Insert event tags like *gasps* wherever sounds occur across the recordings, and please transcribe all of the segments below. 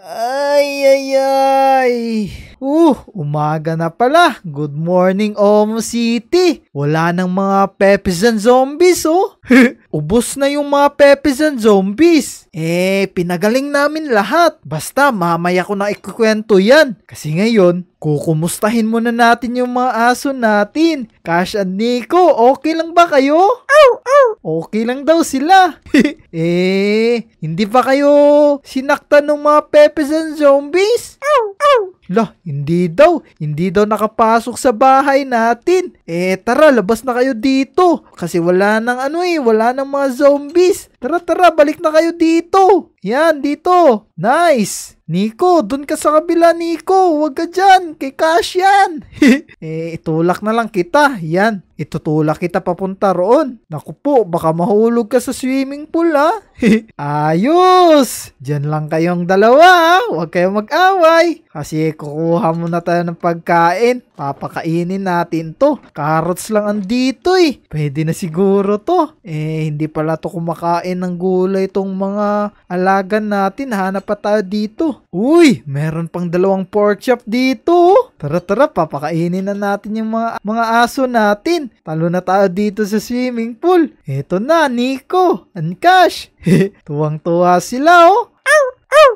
Ay, ay, ay. Uh, umaga na pala. Good morning, Omo City. Wala nang mga pepes and zombies, oh. *laughs* Ubos na yung mga pepes and zombies. Eh, pinagaling namin lahat. Basta mamaya ko na ikukwento yan. Kasi ngayon, kukumustahin muna natin yung mga aso natin. Cash and Nico, okay lang ba kayo? Ow, ow. Okay lang daw sila. *laughs* eh, hindi pa kayo sinaktan ng mga pepes and zombies? Ow, ow. Lah, hindi daw. Hindi daw nakapasok sa bahay natin. Eh, tara Tara, labas na kayo dito. Kasi wala nang ano eh, wala nang mga zombies. Tara, tara, balik na kayo dito. Yan, dito. Nice. Nico, dun ka sa kabila, Nico. Huwag ka dyan. Kay Cash yan. *laughs* eh, itulak na lang kita. Yan. Itutulak kita papunta roon. Naku po, baka mahulog ka sa swimming pool, ha? *laughs* Ayos! Diyan lang kayong dalawa, ha? Huwag kayong mag-away. Kasi kukuha muna tayo ng pagkain. Papakainin natin to. Carrots lang andito, eh. Pwede na siguro to. Eh, hindi pala to kumakain kumain eh, ng gulay itong mga alaga natin. Hanap pa tayo dito. Uy, meron pang dalawang pork chop dito. Tara tara, papakainin na natin yung mga, mga aso natin. Talo na tayo dito sa swimming pool. Ito na, Nico and Cash. *laughs* Tuwang-tuwa sila oh.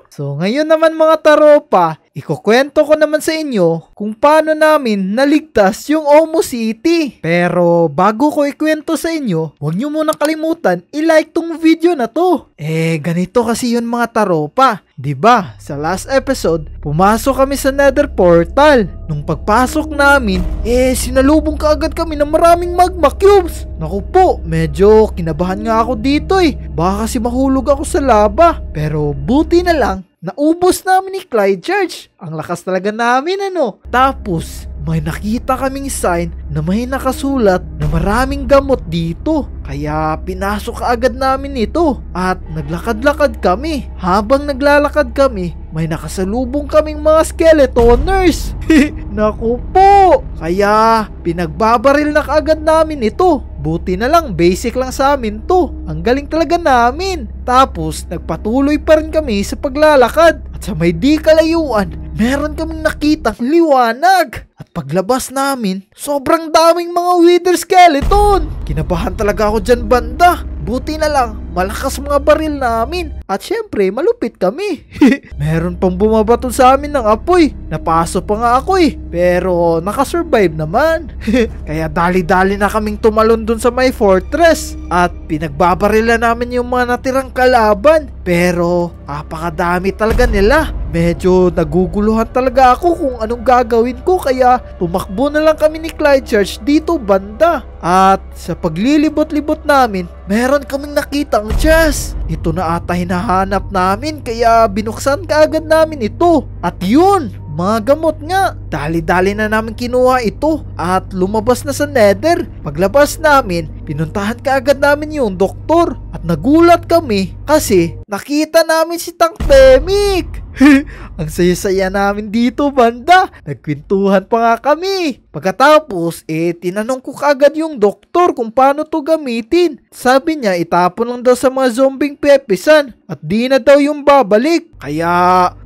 So ngayon naman mga taropa, Ikukwento ko naman sa inyo kung paano namin naligtas yung Omo City. Pero bago ko ikwento sa inyo, huwag nyo muna kalimutan i-like tong video na to. Eh, ganito kasi yun mga taropa. ba? Diba, sa last episode, pumasok kami sa nether portal. Nung pagpasok namin, eh sinalubong kaagad kami ng maraming magma cubes. Naku po, medyo kinabahan nga ako dito eh. Baka kasi mahulog ako sa lava. Pero buti na lang, Naubos namin ni Clyde Church. Ang lakas talaga namin ano. Tapos, may nakita kaming sign na may nakasulat na maraming gamot dito. Kaya pinasok agad namin ito at naglakad-lakad kami. Habang naglalakad kami, may nakasalubong kaming mga skeleton skeletoners. *laughs* Naku po! Kaya pinagbabaril na kaagad namin ito. Buti na lang basic lang sa amin to. Ang galing talaga namin. Tapos nagpatuloy pa rin kami sa paglalakad. At sa may di kalayuan, meron kaming nakitang liwanag. At paglabas namin, sobrang daming mga wither skeleton. Kinabahan talaga ako dyan banda. Buti na lang, malakas mga baril namin. At syempre, malupit kami. *laughs* meron pang bumabato sa amin ng apoy. Napaso pa nga ako eh. Pero nakasurvive naman. *laughs* Kaya dali-dali na kaming tumalon dun sa my fortress. At pinagbabarilan namin yung mga natirang kalaban. Pero apakadami talaga nila. Medyo naguguluhan talaga ako kung anong gagawin ko kaya tumakbo na lang kami ni Clyde Church dito banda. At sa paglilibot-libot namin, meron kaming nakitang chest. Ito na ata hinahanap namin kaya binuksan kaagad namin ito. At yun, mga gamot nga. Dali-dali na namin kinuha ito at lumabas na sa nether. Paglabas namin, pinuntahan kaagad namin yung doktor at nagulat kami kasi nakita namin si Tank Demik. *laughs* Ang saya-saya namin dito, banda. Nagkwentuhan pa nga kami. Pagkatapos, eh, tinanong ko kaagad yung doktor kung paano to gamitin. Sabi niya, itapon lang daw sa mga zombing pepesan at di na daw yung babalik. Kaya,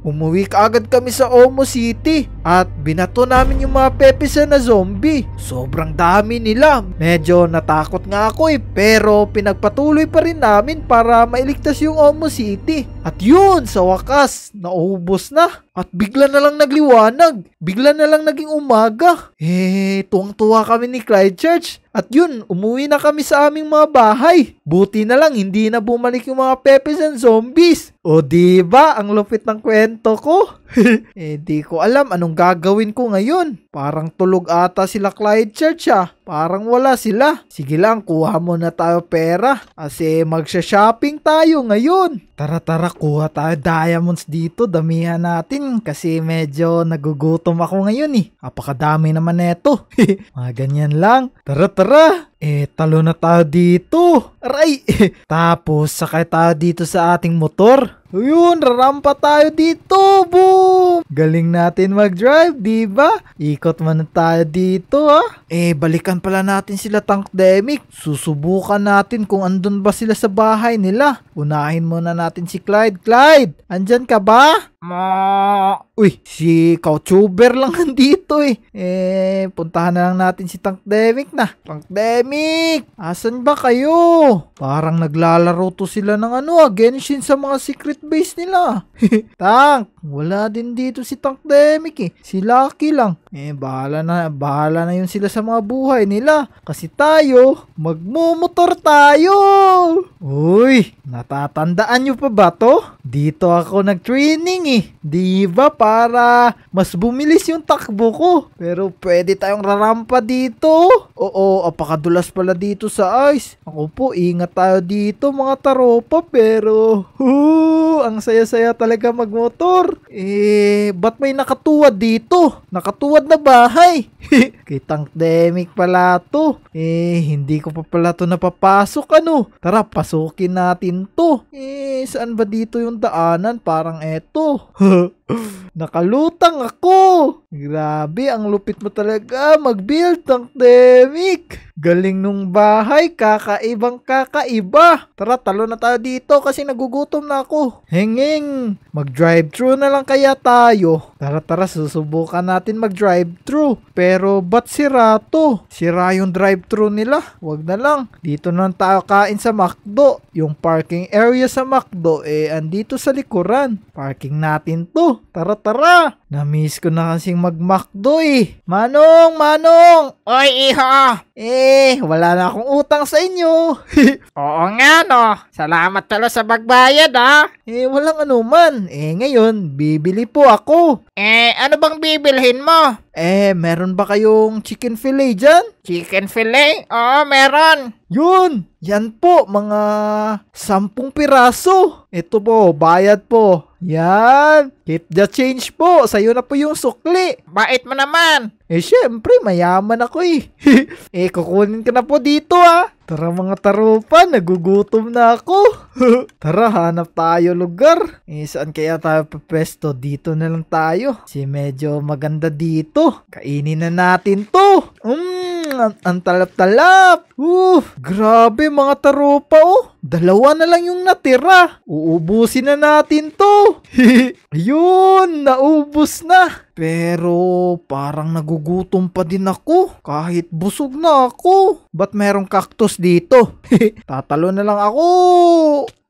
Umuwi agad kami sa Omo City at binato namin yung mga pepisa na zombie. Sobrang dami nila. Medyo natakot nga ako eh pero pinagpatuloy pa rin namin para mailigtas yung Omo City. At yun, sa wakas, naubos na. At bigla na lang nagliwanag. Bigla na lang naging umaga. Eh, tuwang-tuwa kami ni Clyde Church at yun, umuwi na kami sa aming mga bahay. Buti na lang, hindi na bumalik yung mga pepes and zombies. O di ba ang lupit ng kwento ko? *laughs* eh di ko alam anong gagawin ko ngayon. Parang tulog ata sila Clyde Church ah. Parang wala sila. Sige lang, kuha mo na tayo pera. Kasi magsha-shopping tayo ngayon. Tara-tara, kuha tayo diamonds dito. Damihan natin kasi medyo nagugutom ako ngayon eh. Apakadami naman neto. *laughs* Mga ganyan lang. Tara-tara. Eh, talo na tayo dito. Aray! *laughs* Tapos, sakay tayo dito sa ating motor. Yun, rampa tayo dito. Boom! Galing natin mag-drive, di ba? Ikot man tayo dito, ha? Eh, balikan pala natin sila Tank Tankdemic. Susubukan natin kung andun ba sila sa bahay nila. Unahin muna natin si Clyde. Clyde, andyan ka ba? Mo. Uy, si Couchuber lang *laughs* nandito eh. Eh, puntahan na lang natin si Tank Tankdemic na. Tank Tankdemic! Asan ba kayo? Parang naglalaro to sila ng ano ah, Genshin sa mga secret base nila. *laughs* Tank, wala din dito si Tank Tankdemic eh. Si Lucky lang. Eh, bahala na, bahala na yun sila sa mga buhay nila. Kasi tayo, magmumotor tayo! Uy, natatandaan nyo pa ba to? Dito ako nag-training eh eh. Di ba para mas bumilis yung takbo ko? Pero pwede tayong rarampa dito. Oo, apakadulas pala dito sa ice. Ako po, ingat tayo dito mga taropa pero huu, ang saya-saya talaga magmotor. Eh, ba't may nakatuwad dito? Nakatuwad na bahay. *laughs* Kitang demic pala to. Eh, hindi ko pa pala to napapasok ano. Tara, pasukin natin to. Eh, saan ba dito yung daanan? Parang eto. *laughs* Nakalutang ako! Grabe, ang lupit mo talaga mag-build, Tank Demik! Galing nung bahay, kakaibang kakaiba. Tara, talo na tayo dito kasi nagugutom na ako. Henging, mag-drive-thru na lang kaya tayo. Tara, tara, susubukan natin mag-drive-thru. Pero ba't sira to? Sira yung drive-thru nila. Wag na lang. Dito na tayo kain sa McDo. Yung parking area sa McDo eh andito sa likuran. Parking natin to. Tara, tara. Namiss ko na kasing mag-McDo eh. Manong! Manong! Oy, iho! Eh, wala na akong utang sa inyo. *laughs* Oo nga no. Salamat pala sa magbayad ha. Ah. Eh, walang anuman. Eh, ngayon, bibili po ako. Eh, ano bang bibilhin mo? Eh, meron ba kayong chicken fillet dyan? Chicken fillet? Oo, meron. Yun! Yan po, mga sampung piraso. Ito po, bayad po. Yan! Keep the change po. Sa'yo na po yung sukli. Bait mo naman. Eh, syempre, mayaman ako eh. *laughs* eh, kukunin ka na po dito ah. Tara mga tarupa, nagugutom na ako. *laughs* Tara, hanap tayo lugar. Eh, saan kaya tayo papesto? Dito na lang tayo. Si medyo maganda dito. Kainin na natin to. Mmm, ang, ang talap-talap. Uh, grabe mga tarupa oh. Dalawa na lang yung natira. Uubusin na natin to. Ayun, *laughs* naubos na. Pero parang nagugutom pa din ako kahit busog na ako. Ba't merong cactus dito? *laughs* Tatalo na lang ako.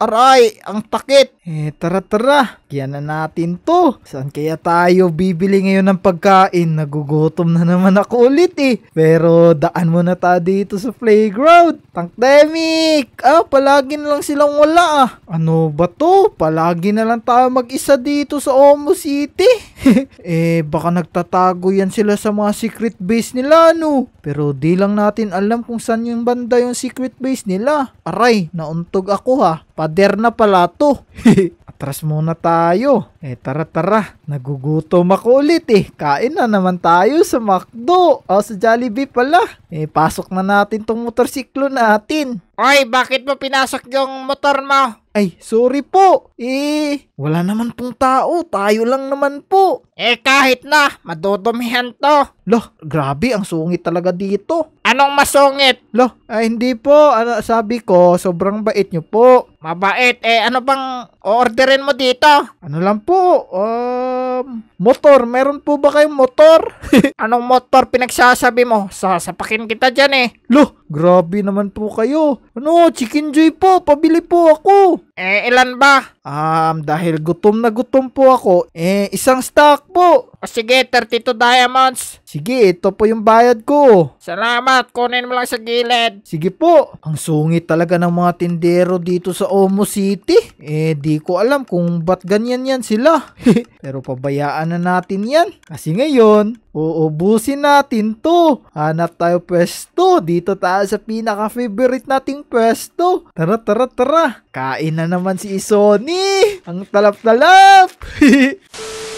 Aray, ang takit. Eh, tara tara. Kaya na natin to. Saan kaya tayo bibili ngayon ng pagkain? Nagugutom na naman ako ulit eh. Pero daan muna tayo dito sa playground. Tangdemic! Ah, pala palagi na lang silang wala ah. Ano ba to? Palagi na lang tayo mag-isa dito sa Omo City? *laughs* eh, baka nagtatago yan sila sa mga secret base nila no. Pero di lang natin alam kung saan yung banda yung secret base nila. Aray, nauntog ako ha. Pader na pala to. *laughs* Atras muna tayo. Eh tara tara, nagugutom ako ulit eh. Kain na naman tayo sa McDo. O sa Jollibee pala. Eh pasok na natin tong motorsiklo natin. Oy, bakit mo pinasok yung motor mo? Ay, sorry po. Eh, wala naman pong tao. Tayo lang naman po. Eh kahit na, madudumihan to. Loh, grabe, ang sungit talaga dito. Anong masungit? Loh, ay ah, hindi po. Ano, sabi ko, sobrang bait nyo po. Mabait. Eh ano bang orderin mo dito? Ano lang po, ah... Uh motor. Meron po ba kayong motor? *laughs* Anong motor pinagsasabi mo? Sasapakin kita dyan eh. Loh, grabe naman po kayo. Ano, chicken joy po. Pabili po ako. Eh, ilan ba? Um, dahil gutom na gutom po ako, eh, isang stock po. O sige, 32 diamonds. Sige, ito po yung bayad ko. Salamat, kunin mo lang sa gilid. Sige po. Ang sungit talaga ng mga tindero dito sa Omo City. Eh, di ko alam kung ba't ganyan yan sila. *laughs* Pero pabayaan na natin yan. Kasi ngayon, Uubusin natin to. Hanap tayo pwesto. Dito tayo sa pinaka-favorite nating pwesto. Tara, tara, tara. Kain na naman si Isoni. Ang talap-talap. *laughs*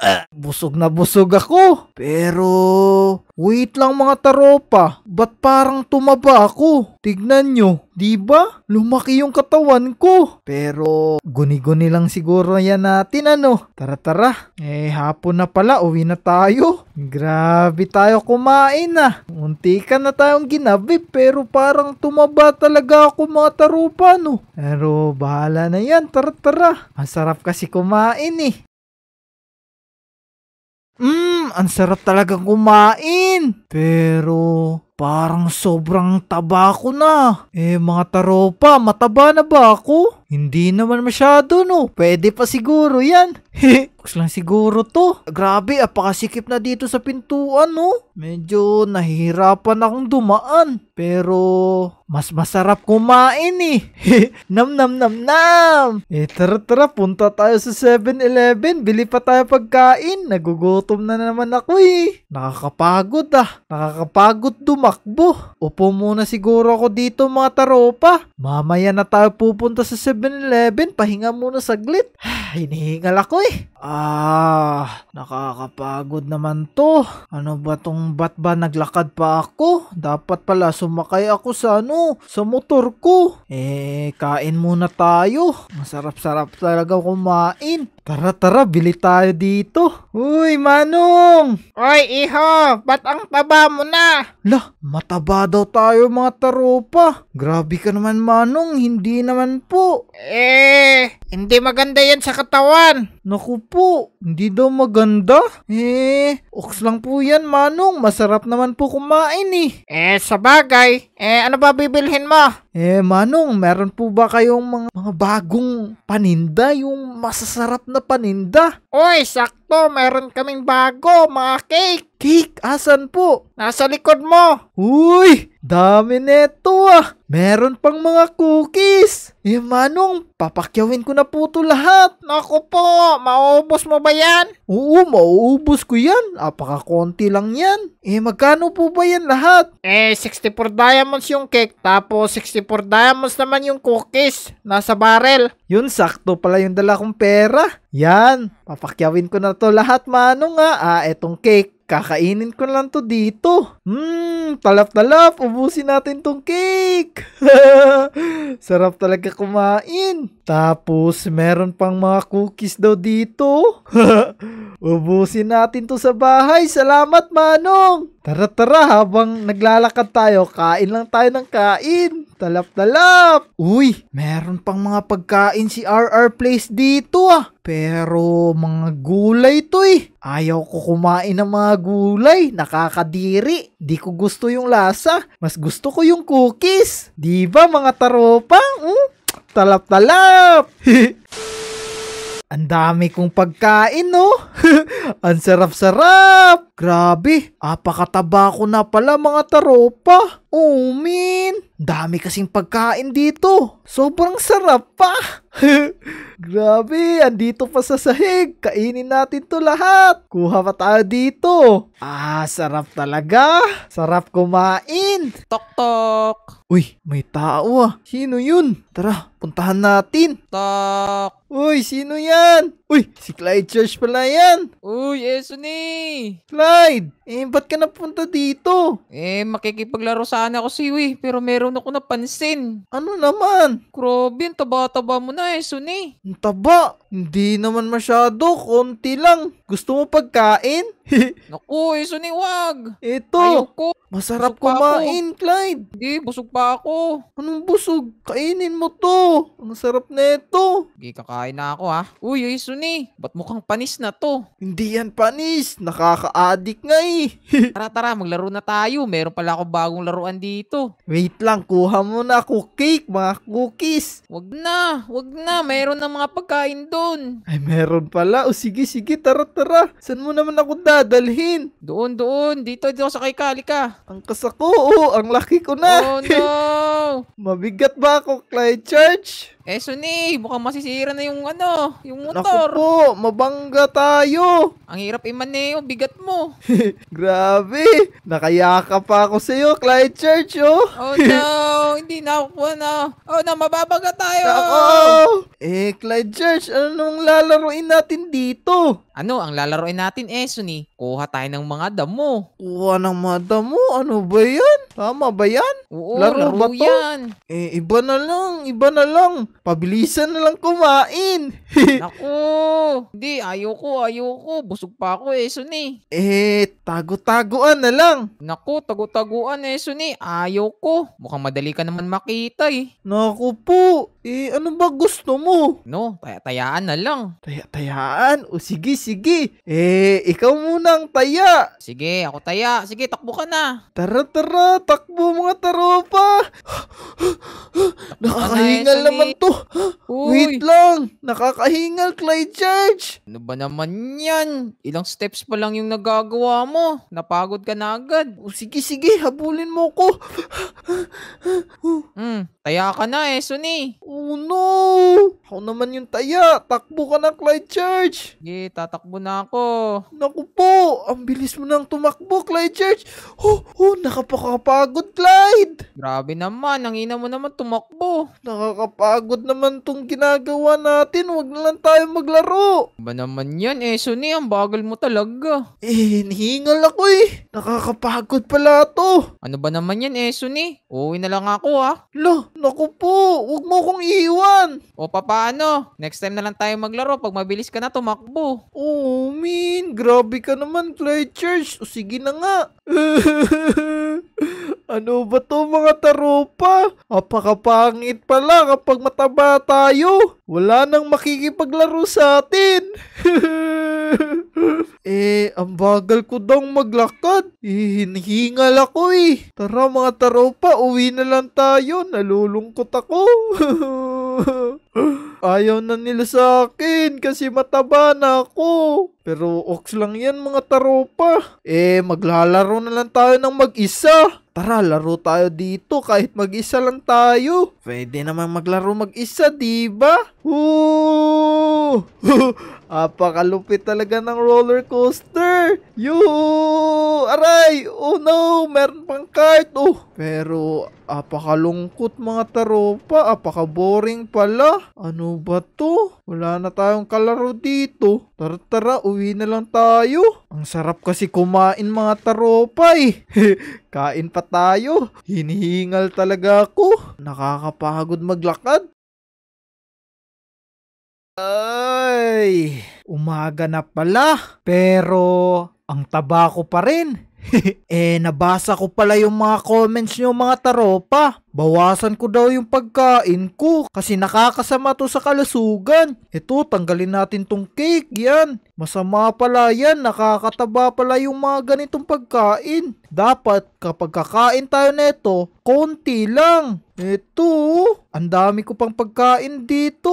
Uh, busog na busog ako. Pero, wait lang mga taropa. Ba't parang tumaba ako? Tignan nyo. Diba? Lumaki yung katawan ko. Pero, guni-guni lang siguro yan natin ano. Tara tara. Eh, hapon na pala. Uwi na tayo. Grabe tayo kumain ah. Unti ka na tayong ginabi. Pero parang tumaba talaga ako mga taropa no. Pero, bahala na yan. Tara tara. Masarap kasi kumain eh. Mmm, ang sarap talaga kumain. Pero, Parang sobrang taba ko na. Eh mga taropa, mataba na ba ako? Hindi naman masyado no. Pwede pa siguro yan. *laughs* Kus lang siguro to. Grabe, apakasikip na dito sa pintuan no. Medyo nahihirapan akong dumaan. Pero mas masarap kumain eh. nam nam nam nam. Eh tara tara, punta tayo sa 7-Eleven. Bili pa tayo pagkain. Nagugutom na naman ako eh. Nakakapagod ah. Nakakapagod dumaan tumakbo. Upo muna siguro ako dito mga taropa. Mamaya na tayo pupunta sa 7-Eleven. Pahinga muna saglit. *sighs* Hinihingal ako eh. Ah, nakakapagod naman to. Ano ba tong ba't ba naglakad pa ako? Dapat pala sumakay ako sa ano, sa motor ko. Eh, kain muna tayo. Masarap-sarap talaga kumain. Tara, tara, bili tayo dito. Uy, Manong! Oy, Iho! Ba't ang taba mo na? Lah, mataba daw tayo mga taropa. Grabe ka naman, Manong. Hindi naman po. Eh, hindi maganda yan sa katawan. Naku po, hindi daw maganda. Eh, oks lang po yan, Manong. Masarap naman po kumain eh. Eh, sabagay. Eh, ano ba bibilhin mo? Eh, Manong, meron po ba kayong mga, mga bagong paninda? Yung masasarap na paninda? Oy, sak sakto, meron kaming bago, mga cake. Cake, asan po? Nasa likod mo. Uy, dami neto ah. Meron pang mga cookies. Eh manong, papakyawin ko na po to lahat. Naku po, mauubos mo ba yan? Oo, mauubos ko yan. Apakakonti lang yan. Eh magkano po ba yan lahat? Eh, 64 diamonds yung cake. Tapos 64 diamonds naman yung cookies. Nasa barrel. Yun, sakto pala yung dala kong pera. Yan, papakyawin ko na to lahat, mano nga. Ah, etong cake. Kakainin ko lang to dito. Hmm, talap-talap. Ubusin natin tong cake. *laughs* Sarap talaga kumain. Tapos, meron pang mga cookies daw dito. *laughs* Ubusin natin to sa bahay. Salamat, Manong! Tara, tara, habang naglalakad tayo, kain lang tayo ng kain. Talap-talap! Uy, meron pang mga pagkain si RR Place dito ah. Pero mga gulay to eh. Ayaw ko kumain ng mga gulay. Nakakadiri. Di ko gusto yung lasa. Mas gusto ko yung cookies. Diba, mga taropang? Hmm? Talap, talap! *laughs* Ang dami kong pagkain, no? *laughs* Ang sarap-sarap! Grabe, apakataba ko na pala mga taropa. Oh, man! Dami kasing pagkain dito. Sobrang sarap pa. *laughs* Grabe, andito pa sa sahig. Kainin natin to lahat. Kuha pa tayo dito. Ah, sarap talaga. Sarap kumain. Tok tok. Uy, may tao ah. Sino yun? Tara, puntahan natin. Tok. Uy, sino yan? Uy, si Clyde Church pala yan. Uy, eso ni. Clyde, eh, ba't ka napunta dito? Eh, makikipaglaro sana ako si Uy, pero meron nagkaroon ako na pansin. Ano naman? Grabe, taba-taba mo na eh, Suni. Ang taba? Hindi naman masyado, konti lang. Gusto mo pagkain? *laughs* Naku, Isuni, eh, wag! Ito! Ayoko! Masarap busog kumain, Clyde! Hindi, busog pa ako. Anong busog? Kainin mo to! Ang sarap na ito! Hindi, kakain na ako ha. Uy, Isuni, ba't mukhang panis na to? Hindi yan panis! Nakaka-addict nga eh! *laughs* tara, tara, maglaro na tayo. Meron pala akong bagong laruan dito. Wait lang, kuha mo na ako cake, mga cookies! Wag na, wag na. Meron na mga pagkain do doon. Ay, meron pala. O sige, sige, tara, tara. Saan mo naman ako dadalhin? Doon, doon. Dito, dito sa kay Kalika. Ang kasako, oh. Ang laki ko na. Oh, no. *laughs* Mabigat ba ako, Clyde Church? Eh, Sunny, mukhang masisira na yung ano, yung motor. Naku po, mabangga tayo. Ang hirap imaneo, eh, bigat mo. *laughs* Grabe, nakayaka pa ako sa'yo, Clyde Church, oh. oh no, *laughs* hindi na ako na. Ano. Oh no, mababangga tayo. Ako. Eh, Clyde Church, ano anong lalaroin natin dito? Ano ang lalaroin natin, Esuni? Kuha tayo ng mga damo. Kuha ng mga damo? Ano ba yan? Tama ba yan? Oo, laro, laro ba to? yan. Eh, iba na lang, iba na lang. Pabilisan na lang kumain. *laughs* Naku, hindi, ayoko, ayoko. Busog pa ako, Esuni. Eh, tago-taguan na lang. Naku, tago-taguan, Esuni. Ayoko. Mukhang madali ka naman makita eh. Naku po, eh, ano ba gusto mo? No, taya-tayaan na lang. Taya-tayaan? O sige, sige sige. Eh, ikaw muna ang taya. Sige, ako taya. Sige, takbo ka na. Tara, tara. Takbo mga taropa. Nakakahingal na, naman to. Uy. Wait lang. Nakakahingal, Clyde Judge. Ano ba naman yan? Ilang steps pa lang yung nagagawa mo. Napagod ka na agad. O, sige, sige. Habulin mo ko. Hmm, taya ka na eh, Suni. Oh no! Ako naman yung taya. Takbo ka na, Clyde Church. Sige, tatakbo na ako. Naku po, ang bilis mo nang tumakbo, Clyde Church. Oh, oh, nakapakapagod, Clyde. Grabe naman, ang ina mo naman tumakbo. Nakakapagod naman tong ginagawa natin. wag na lang tayo maglaro. Ano ba naman yan, eh, Suni, ang bagal mo talaga. Eh, hinihingal ako eh. Nakakapagod pala to. Ano ba naman yan, eh, Suni? Uuwi na lang ako, ha? Ah. Lo, naku po, wag mo kong iiwan. O, papaano? Next time na lang tayo maglaro pag mabilis ka na tumakbo. Oh, min. Grabe ka naman, Fletchers. O sige na nga. *laughs* ano ba to mga taropa? Apakapangit pala kapag mataba tayo. Wala nang makikipaglaro sa atin. *laughs* eh, ang bagal ko daw maglakad. Eh, hinihingal ako eh. Tara mga taropa, uwi na lang tayo. Nalulungkot ako. *laughs* *laughs* Ayaw na nila sa akin kasi mataba na ako. Pero ox lang yan mga taropa. Eh, maglalaro na lang tayo ng mag-isa. Tara, laro tayo dito kahit mag-isa lang tayo. Pwede naman maglaro mag-isa, diba? Ooh! *laughs* Apakalupit talaga ng roller coaster. Yo! Aray! Oh no! Meron pang cart! Oh! Pero, apakalungkot mga taropa. Apaka-boring pala. Ano ba to? Wala na tayong kalaro dito. Tara tara, uwi na lang tayo. Ang sarap kasi kumain mga taropa eh. *laughs* Kain pa tayo. Hinihingal talaga ako. Nakakapagod maglakad. Ay, umaga na pala. Pero, ang taba ko pa rin. *laughs* eh, nabasa ko pala yung mga comments nyo mga taropa. Bawasan ko daw yung pagkain ko kasi nakakasama to sa kalusugan. Ito, tanggalin natin tong cake, yan. Masama pala yan, nakakataba pala yung mga ganitong pagkain. Dapat kapag kakain tayo nito, konti lang. Ito, ang dami ko pang pagkain dito.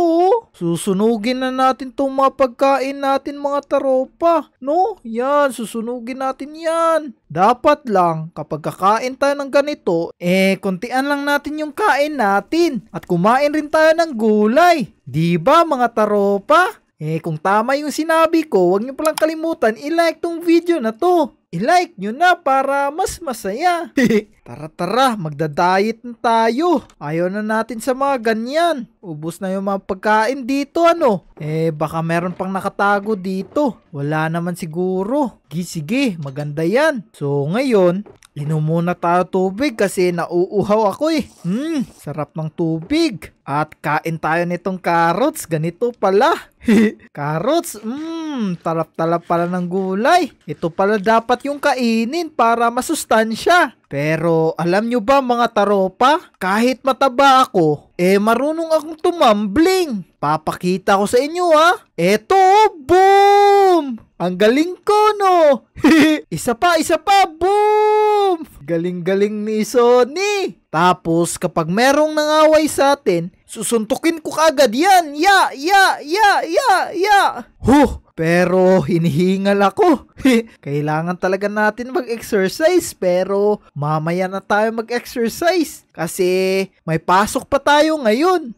Susunugin na natin tong mga pagkain natin mga taropa. No, yan, susunugin natin yan. Dapat lang, kapag kakain tayo ng ganito, eh, kontian lang natin yung kain natin. At kumain rin tayo ng gulay. Di ba mga taropa? Eh, kung tama yung sinabi ko, huwag nyo palang kalimutan, i-like tong video na to. I-like nyo na para mas masaya. *laughs* Tara tara, magda-diet na tayo. Ayaw na natin sa mga ganyan. Ubus na yung mga pagkain dito ano. Eh baka meron pang nakatago dito. Wala naman siguro. Sige, sige, maganda yan. So ngayon, inom muna tayo tubig kasi nauuhaw ako eh. Hmm, sarap ng tubig. At kain tayo nitong carrots. Ganito pala. *laughs* carrots, mmm, talap-talap pala ng gulay. Ito pala dapat yung kainin para masustansya. Pero alam nyo ba mga taropa, kahit mataba ako, eh marunong akong tumambling. Papakita ko sa inyo ha. Ah. Eto, oh, boom! Ang galing ko no! *laughs* isa pa, isa pa, boom! Galing-galing ni Sony. Tapos kapag merong nangaway sa atin, Susuntukin ko kagad yan! Ya! Ya! Ya! Ya! Ya! Huh! Pero hinihingal ako. *laughs* Kailangan talaga natin mag-exercise pero mamaya na tayo mag-exercise kasi may pasok pa tayo ngayon.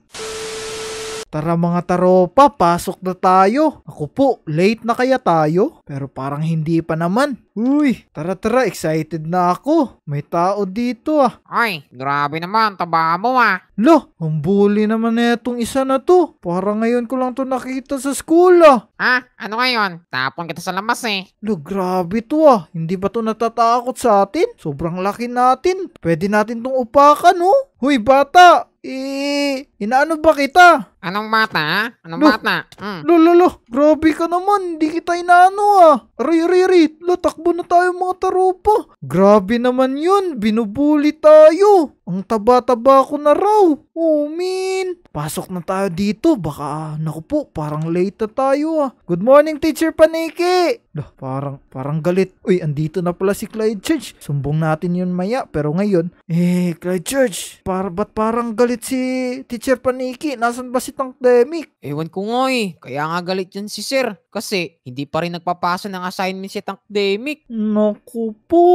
Tara mga taropa, pasok na tayo. Ako po, late na kaya tayo? Pero parang hindi pa naman. Uy, tara tara, excited na ako. May tao dito ah. Ay, grabe naman, taba mo ah. Lo, ang naman na itong isa na to. Para ngayon ko lang to nakita sa school ah. Ah, ano ngayon? Tapon kita sa lamas eh. Loh, grabe to ah. Hindi ba to natatakot sa atin? Sobrang laki natin. Pwede natin tong upakan oh. Huy bata, eh, inaano ba kita? Anong mata? Anong Lo, bata? Mm. Lo, lo, lo, grabe ka naman. Hindi kita inaano ah. Aray, aray, aray. Lo, na tayo mga tarupa. Grabe naman yun. Binubuli tayo. Ang taba-taba ko na raw. Oh, man. Pasok na tayo dito. Baka, naku po, parang late na tayo ah. Good morning, Teacher Paniki. Lo, parang, parang galit. Uy, andito na pala si Clyde Church. Sumbong natin yun maya. Pero ngayon, eh, Clyde Church, para, ba't parang galit si Teacher Paniki? Nasaan ba si kasi pandemic. Ewan ko nga eh. Kaya nga galit yan si sir. Kasi hindi pa rin nagpapasa ng assignment si Tankdemic. Naku po.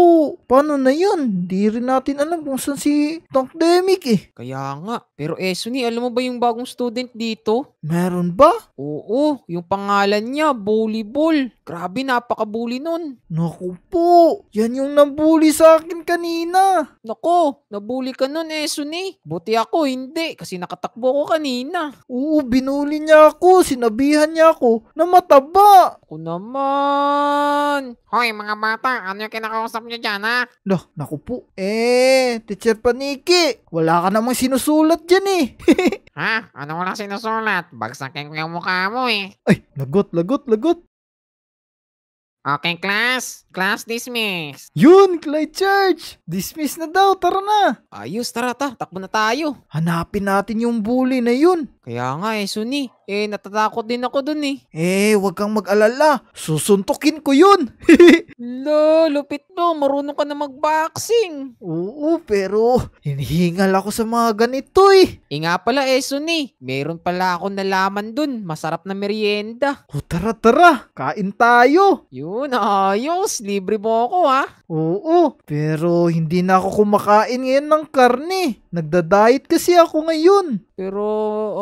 Paano na yun? Di rin natin alam kung saan si Tankdemic eh. Kaya nga. Pero Esuni, alam mo ba yung bagong student dito? Meron ba? Oo. Yung pangalan niya, volleyball. Grabe, napakabuli nun. Naku po, yan yung nabuli sa akin kanina. Nako, nabuli ka nun eh, Suni. Buti ako, hindi, kasi nakatakbo ko kanina. Oo, binuli niya ako, sinabihan niya ako na mataba. Ako naman. Hoy, mga bata, ano yung kinakausap niyo dyan, ha? Lah, naku po. Eh, Teacher Paniki, wala ka namang sinusulat dyan eh. *laughs* ha? Ano wala sinusulat? Bagsakin ko yung mukha mo eh. Ay, lagot, lagot, lagot. Okay, class? Class dismiss. Yun, Clyde Church! Dismiss na daw, tara na! Ayos, tara ta, takbo na tayo. Hanapin natin yung bully na yun. Kaya nga eh, Suni. Eh, natatakot din ako dun eh. Eh, wag kang mag-alala. Susuntukin ko yun. *laughs* Lo, lupit no. Marunong ka na mag-boxing. Oo, pero hinihingal ako sa mga ganito eh. Eh nga pala eh, Suni. Meron pala akong nalaman dun. Masarap na merienda. O tara, tara. Kain tayo. Yun, ayos libre mo ako ha. Oo, pero hindi na ako kumakain ngayon ng karne. Nagda-diet kasi ako ngayon. Pero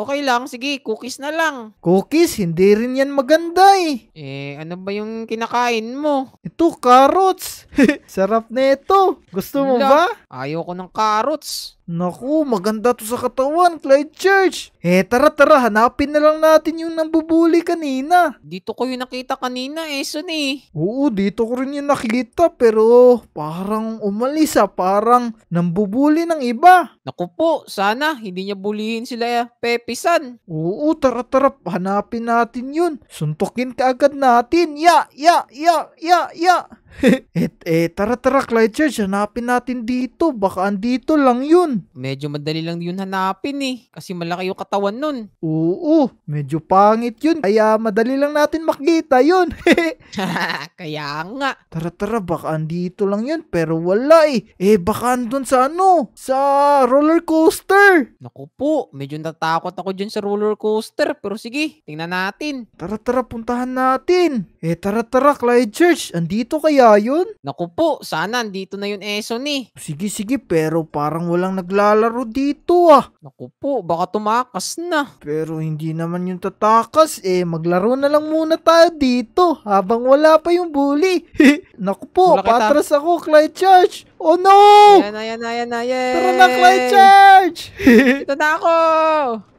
okay lang, sige, cookies na lang. Cookies? Hindi rin yan maganda eh. Eh, ano ba yung kinakain mo? Ito, carrots. *laughs* Sarap na ito. Gusto mo Wala. ba? Ayoko ng carrots. Naku, maganda to sa katawan, Clyde Church. Eh, tara tara, hanapin na lang natin yung nambubuli kanina. Dito ko yung nakita kanina, Eson eh, eh. Oo, dito ko rin yung nakita, pero parang umalis ah, parang nambubuli ng iba. Naku po, sana hindi niya bulihin sila eh, ah, Pepisan. Oo, tara tara, hanapin natin yun. Suntukin kaagad natin. Ya, ya, ya, ya, ya. *laughs* eh, eh, tara tara Clyde Church, hanapin natin dito. Baka andito lang yun. Medyo madali lang yun hanapin eh. Kasi malaki yung katawan nun. Oo, medyo pangit yun. Kaya madali lang natin makita yun. *laughs* *laughs* Kaya nga. Tara tara, baka andito lang yun. Pero wala eh. Eh, baka andun sa ano? Sa roller coaster. Naku po, medyo natatakot ako dyan sa roller coaster. Pero sige, tingnan natin. Tara tara, puntahan natin. Eh, tara tara Clyde Church, andito kaya kaya yun? Naku po, sana andito na yun Eson eh. Sige, sige, pero parang walang naglalaro dito ah. Naku po, baka tumakas na. Pero hindi naman yung tatakas eh. Maglaro na lang muna tayo dito habang wala pa yung bully. *laughs* Naku po, patras ako, Clyde Church. Oh no! Ayan, ayan, ayan, ayan. Tara na, Clyde Church! *laughs* Ito na ako!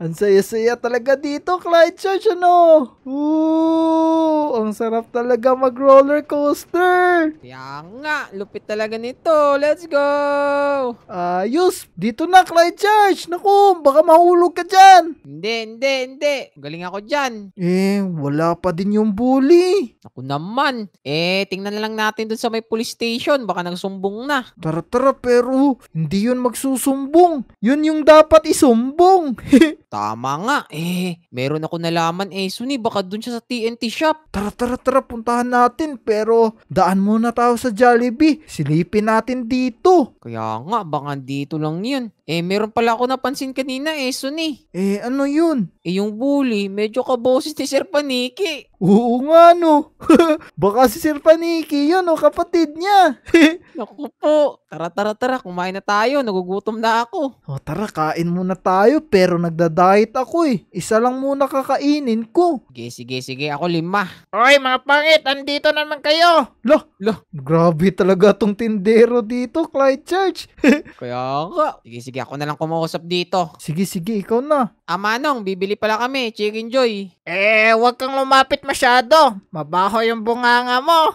Ang saya-saya talaga dito, Clyde Charge, ano? Ooh, ang sarap talaga mag-roller coaster! Yan nga, lupit talaga nito. Let's go! Ayos! Dito na, Clyde Charge! Naku, baka mahulog ka dyan! Hindi, hindi, hindi. Galing ako dyan. Eh, wala pa din yung bully. Ako naman. Eh, tingnan na lang natin dun sa may police station. Baka nagsumbong na. Tara tara pero hindi yun magsusumbong. Yun yung dapat isumbong. *laughs* Tama nga eh. Meron ako nalaman eh. Suni baka dun siya sa TNT shop. Tara tara tara puntahan natin pero daan muna tayo sa Jollibee. Silipin natin dito. Kaya nga bangan dito lang yun. Eh, meron pala ako napansin kanina, eh, eh. Eh, ano yun? Eh, yung bully, medyo kaboses ni Sir Paniki. Oo nga, no. *laughs* Baka si Sir Paniki yun, o kapatid niya. *laughs* Naku po. Tara, tara, tara. Kumain na tayo. Nagugutom na ako. O, oh, tara, kain muna tayo. Pero nagda-diet ako eh. Isa lang muna kakainin ko. Sige, sige, sige. Ako lima. Oy, mga pangit. Andito naman kayo. Lo, lo. Grabe talaga tong tindero dito, Clyde Church. *laughs* Kaya nga. Sige, sige sige ako na lang kumausap dito. Sige, sige, ikaw na. Amanong, Manong, bibili pala kami, Chicken enjoy. Eh, wag kang lumapit masyado. Mabaho yung bunganga mo.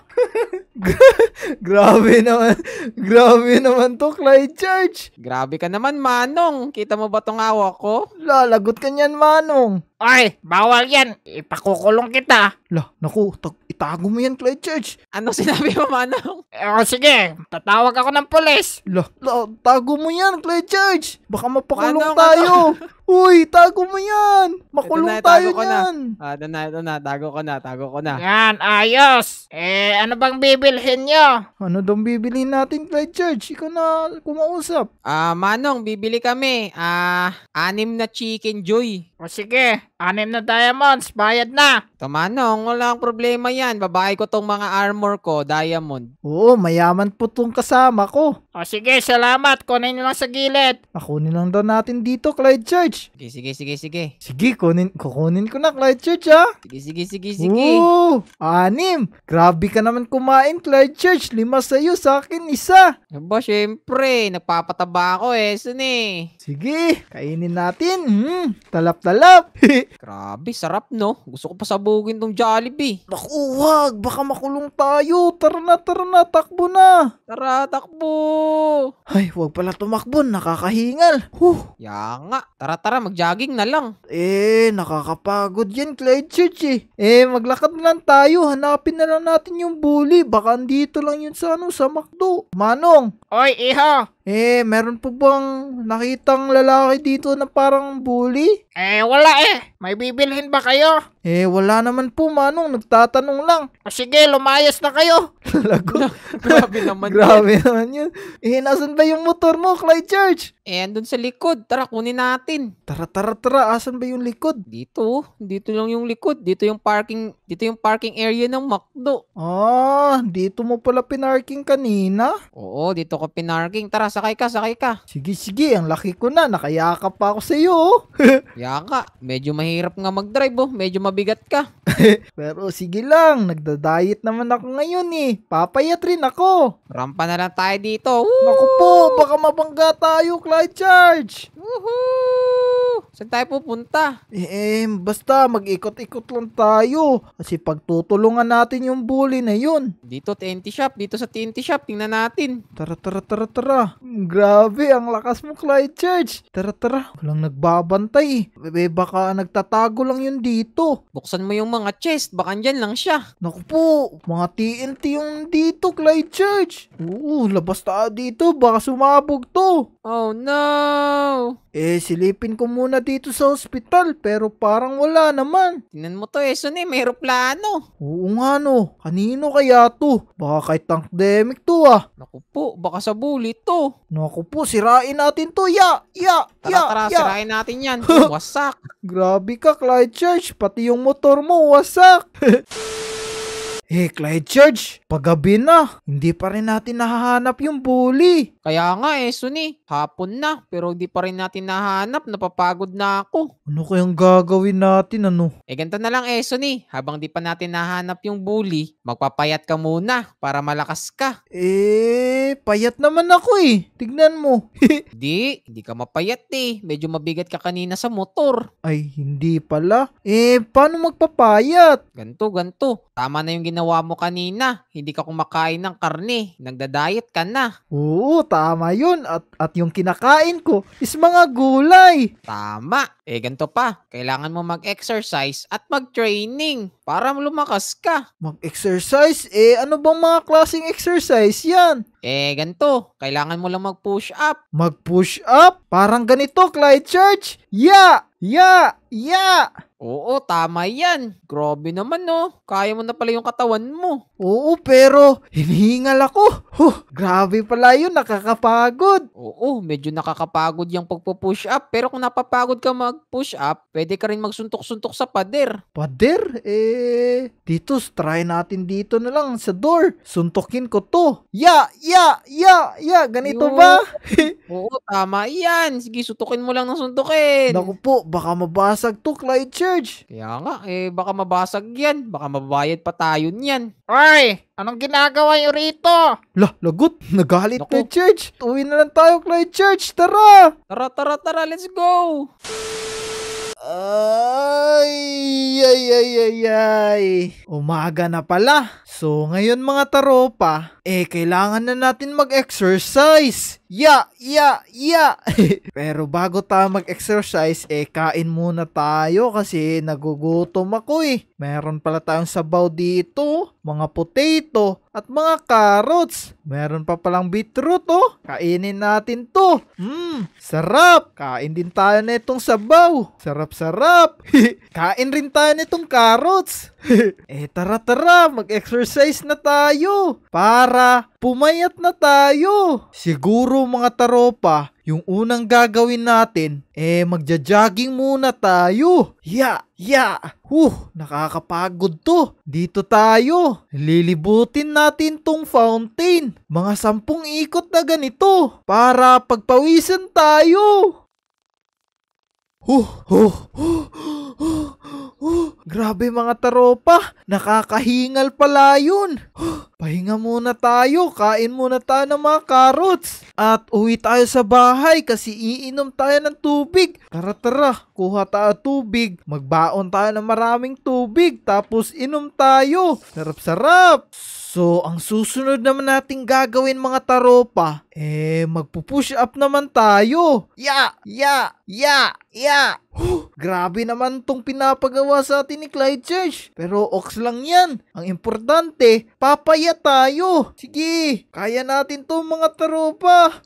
*laughs* grabe naman. Grabe naman to, Clyde Church. Grabe ka naman, Manong. Kita mo ba tong awa ko? Lalagot ka niyan, Manong. Oy, bawal yan. Ipakukulong kita. Lah, naku, tag- itago mo yan, Clyde Church. Ano sinabi mo, Manong? Eh, o sige, tatawag ako ng pulis. Lah, la, tago mo yan, Clyde Church. Baka mapakulong Manong, tayo. Ano? Uy, tago mo yan. Makulong Ito na, tayo tago ko na. Ah, ito na, ito na. Tago ko na, tago ko na. Yan, ayos. Eh, ano bang bibilhin nyo? Ano dong bibili natin, Clyde Church? Ikaw na kumausap. Ah, Manong, bibili kami. Ah, anim na chicken joy. O sige, Anim na diamonds, bayad na. Tumanong, wala ang problema yan. Babae ko tong mga armor ko, diamond. Oo, mayaman po tong kasama ko. O sige, salamat. Kunin nyo lang sa gilid. Nakunin lang daw natin dito, Clyde Church. Sige, sige, sige, sige. Sige, kunin, kukunin ko na, Clyde Church, ha? Sige, sige, sige, sige. Oo, anim. Grabe ka naman kumain, Clyde Church. Lima sa'yo, sa akin isa. Aba, syempre. Nagpapataba ako eh. Saan eh? Sige, kainin natin. Hmm, talap-talap. *laughs* Grabe, sarap no. Gusto ko pa sabugin tong Jollibee. Naku, Baka makulong tayo. Tara na, tara na. Takbo na. Tara, takbo. Ay, wag pala tumakbo. Nakakahingal. Huh. Ya nga. Tara, tara. Mag-jogging na lang. Eh, nakakapagod yan, Clyde Church eh. Eh, maglakad na lang tayo. Hanapin na lang natin yung bully. Baka andito lang yun sa ano, sa McDo. Manong, Oy, iho! Eh, meron po bang nakitang lalaki dito na parang bully? Eh, wala eh. May bibilhin ba kayo? Eh, wala naman po, Manong. Nagtatanong lang. O ah, sige, lumayas na kayo. *laughs* Lago. *laughs* Grabe naman Grabe yun. naman yun. Eh, nasan ba yung motor mo, Clyde Church? Eh, andun sa likod. Tara, kunin natin. Tara, tara, tara. Asan ba yung likod? Dito. Dito lang yung likod. Dito yung parking, dito yung parking area ng McDo. Ah, dito mo pala pinarking kanina? Oo, dito ko pinarking. Tara, sakay ka, sakay ka. Sige, sige. Ang laki ko na. Nakayakap pa ako sa iyo. Oh. *laughs* Yaka. Medyo mahirap nga mag-drive, oh. Medyo mabigat ka. *laughs* Pero sige lang, nagda-diet naman ako ngayon eh. Papayat rin ako. Rampa na lang tayo dito. Woo! Naku po, baka mabangga tayo, Clyde Charge. Woohoo! Saan tayo pupunta? Eh, eh basta mag-ikot-ikot lang tayo. Kasi pagtutulungan natin yung bully na yun. Dito TNT shop, dito sa TNT shop, tingnan natin. Tara, tara, tara, tara. Grabe, ang lakas mo, Clyde Church. Tara, tara. Walang nagbabantay. Bebe, baka nagtatago lang yun dito. Buksan mo yung mga chest, baka andyan lang siya. Naku po, mga TNT yung dito, Clyde Church. Oo, labas tayo dito, baka sumabog to. Oh no! Eh, silipin ko muna na dito sa hospital pero parang wala naman. Tingnan mo to, Eson eh, may plano. Oo nga no, kanino kaya to? Baka kay Tankdemic to ah. Naku po, baka sa bulit to. Naku po, sirain natin to, ya, ya, ya, tara, ya. sirain natin yan, *laughs* wasak. Grabe ka, Clyde Church, pati yung motor mo, wasak. *laughs* Eh, Clyde Church, paggabi na. Hindi pa rin natin nahahanap yung bully. Kaya nga eh, Suni, hapon na pero hindi pa rin natin nahanap, napapagod na ako. Ano kayang gagawin natin ano? Eh ganito na lang eh, Suni, habang hindi pa natin nahanap yung bully, magpapayat ka muna para malakas ka. Eh, payat naman ako eh. Tignan mo. *laughs* di, hindi ka mapayat eh. Medyo mabigat ka kanina sa motor. Ay, hindi pala. Eh, paano magpapayat? Ganto, ganto. Tama na yung ginawa mo kanina. Hindi ka kumakain ng karne. Nagda-diet ka na. Oo, tama Tama yun. At, at yung kinakain ko is mga gulay. Tama. Eh, ganito pa. Kailangan mo mag-exercise at mag-training para lumakas ka. Mag-exercise? Eh, ano bang mga klaseng exercise yan? Eh, ganito. Kailangan mo lang mag-push up. Mag-push up? Parang ganito, Clyde Church. Yeah! Yeah! Yeah! Oo, tama yan. Grabe naman, no? Kaya mo na pala yung katawan mo. Oo, pero hinihingal ako. Huh, grabe pala yun, nakakapagod. Oo, medyo nakakapagod yung pagpo-push up. Pero kung napapagod ka mag-push up, pwede ka rin magsuntok-suntok sa pader. Pader? Eh, dito, try natin dito na lang sa door. Suntokin ko to. Ya, yeah, ya, yeah, ya, yeah, ya. Ganito Yo. ba? *laughs* Oo, tama yan. Sige, suntokin mo lang ng suntokin. Naku po, baka mabasag to, Clyde Church. Kaya nga, eh, baka mabasag yan. Baka mabayad pa tayo niyan. Oy! Anong ginagawa nyo rito? Lah, lagot! Nagalit Naku. kay Church! Uwi na lang tayo kay Church! Tara! Tara, tara, tara! Let's go! Ay, ay, ay, ay, ay. Umaga na pala. So, ngayon mga taropa, eh kailangan na natin mag-exercise. Ya, yeah, ya, yeah, ya. Yeah. *laughs* Pero bago tayo mag-exercise, eh kain muna tayo kasi nagugutom ako eh. Meron pala tayong sabaw dito, mga potato, at mga carrots. Meron pa palang beetroot oh. Kainin natin to. Mmm, sarap. Kain din tayo na itong sabaw. Sarap-sarap. *laughs* Kain rin tayo na itong carrots. *laughs* eh tara tara, mag-exercise mag-exercise na tayo para pumayat na tayo. Siguro mga taropa, yung unang gagawin natin, eh magja-jogging muna tayo. Ya, yeah, ya. Yeah. Huh, nakakapagod to. Dito tayo. Lilibutin natin tong fountain. Mga sampung ikot na ganito para pagpawisan tayo. Oh, oh, oh, oh, oh. Grabe mga taropa, nakakahingal pala yun. *gasps* Pahinga muna tayo, kain muna tayo ng mga carrots. At uwi tayo sa bahay kasi iinom tayo ng tubig. Tara tara, kuha tayo tubig. Magbaon tayo ng maraming tubig tapos inom tayo. Sarap-sarap. So, ang susunod naman nating gagawin mga taropa, eh, magpupush up naman tayo. Ya! Yeah, ya! Yeah, ya! Yeah, ya! grabe naman tong pinapagawa sa atin ni Clyde Church. Pero ox lang yan. Ang importante, pa Papaya tayo! Sige, kaya natin to mga tropa!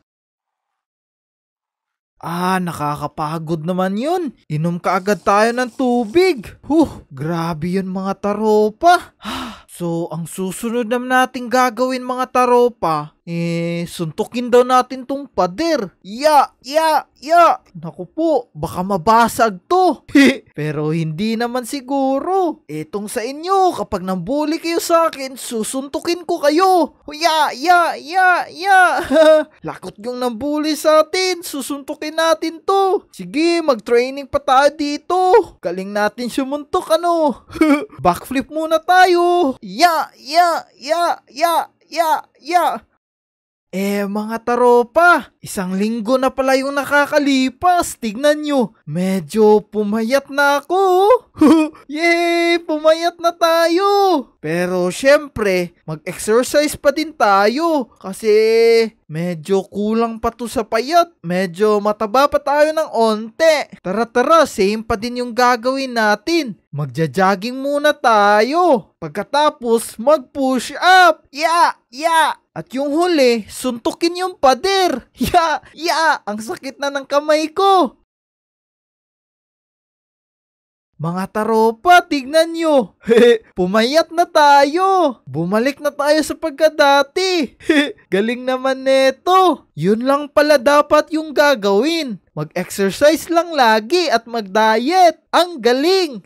Ah, nakakapagod naman yun. Inom ka agad tayo ng tubig. Huh, grabe yun mga taropa. Ah, So, ang susunod na natin gagawin mga taropa, eh, suntukin daw natin tong pader. Ya, ya, ya. Naku po, baka mabasag to. *laughs* Pero hindi naman siguro. Itong sa inyo, kapag nambuli kayo sa akin, susuntukin ko kayo. Ya, ya, ya, ya. *laughs* Lakot yung nambuli sa atin, susuntukin natin to. Sige, mag-training pa tayo dito. Galing natin sumuntok, ano. *laughs* Backflip muna tayo. Ya! Ya! Ya! Ya! Ya! Ya! Eh mga taropa, Isang linggo na pala yung nakakalipas. Tignan nyo. Medyo pumayat na ako. *laughs* Yay! Pumayat na tayo! Pero syempre, mag-exercise pa din tayo. Kasi medyo kulang pa to sa payat. Medyo mataba pa tayo ng onte. Tara tara, same pa din yung gagawin natin. Magja-jogging muna tayo. Pagkatapos, mag-push up. Yeah! Yeah! At yung huli, suntukin yung pader. *laughs* Ya! Ya! Ang sakit na ng kamay ko! Mga taropa, tignan nyo. *laughs* Pumayat na tayo. Bumalik na tayo sa pagkadati. *laughs* Galing naman neto. Yun lang pala dapat yung gagawin. Mag-exercise lang lagi at mag-diet. Ang galing! *laughs*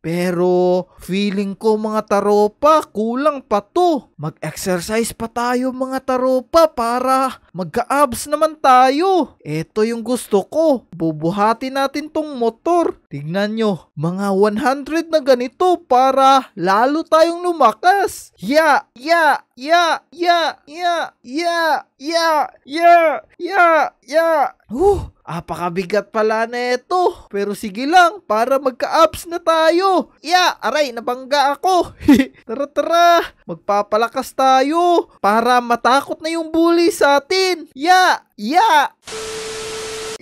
Pero feeling ko mga taropa, kulang pa to. Mag-exercise pa tayo mga taropa para magka-abs naman tayo. Ito yung gusto ko. Bubuhati natin tong motor. Tignan nyo, mga 100 na ganito para lalo tayong lumakas. Yeah, yeah, yeah, yeah, yeah, yeah, yeah, yeah, yeah, yeah. Whew. Apakabigat pala na ito. Pero sige lang, para magka-ups na tayo. Yeah, aray, nabangga ako. *laughs* tara tara, magpapalakas tayo para matakot na yung bully sa atin. Yeah, yeah.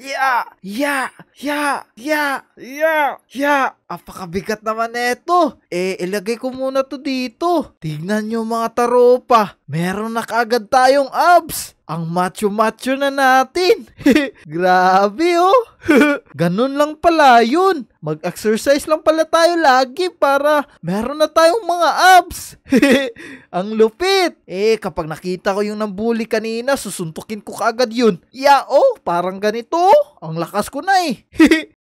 Yeah, yeah, yeah, yeah. Yeah! Yeah! Apakabigat naman eto. Eh, ilagay ko muna to dito. Tignan nyo mga taropa. Meron na kaagad tayong abs. Ang macho-macho na natin. *laughs* Grabe oh. *laughs* Ganun lang pala yun. Mag-exercise lang pala tayo lagi para meron na tayong mga abs. *laughs* Ang lupit. Eh, kapag nakita ko yung nambuli kanina, susuntukin ko kaagad yun. Yeah oh, parang ganito. Oh. Ang lakas ko na eh.